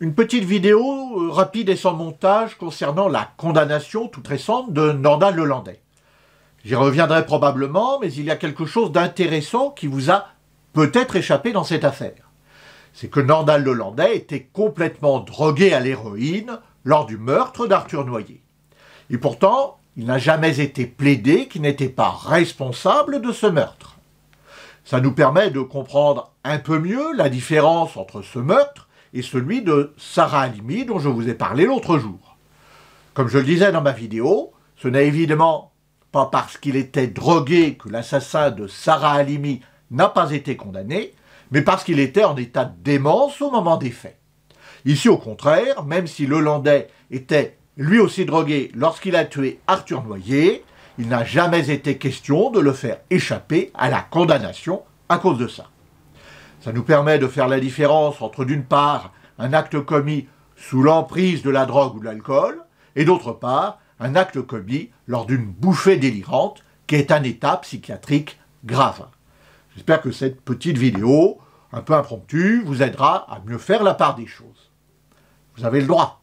Une petite vidéo euh, rapide et sans montage concernant la condamnation toute récente de Nordal Lelandais. J'y reviendrai probablement, mais il y a quelque chose d'intéressant qui vous a peut-être échappé dans cette affaire. C'est que Nordal Lelandais était complètement drogué à l'héroïne lors du meurtre d'Arthur Noyer. Et pourtant, il n'a jamais été plaidé qu'il n'était pas responsable de ce meurtre. Ça nous permet de comprendre un peu mieux la différence entre ce meurtre et celui de Sarah Alimi dont je vous ai parlé l'autre jour. Comme je le disais dans ma vidéo, ce n'est évidemment pas parce qu'il était drogué que l'assassin de Sarah alimi n'a pas été condamné, mais parce qu'il était en état de démence au moment des faits. Ici, au contraire, même si l'Hollandais était lui aussi drogué lorsqu'il a tué Arthur Noyer, il n'a jamais été question de le faire échapper à la condamnation à cause de ça. Ça nous permet de faire la différence entre d'une part un acte commis sous l'emprise de la drogue ou de l'alcool, et d'autre part un acte commis lors d'une bouffée délirante, qui est un état psychiatrique grave. J'espère que cette petite vidéo, un peu impromptue, vous aidera à mieux faire la part des choses. Vous avez le droit.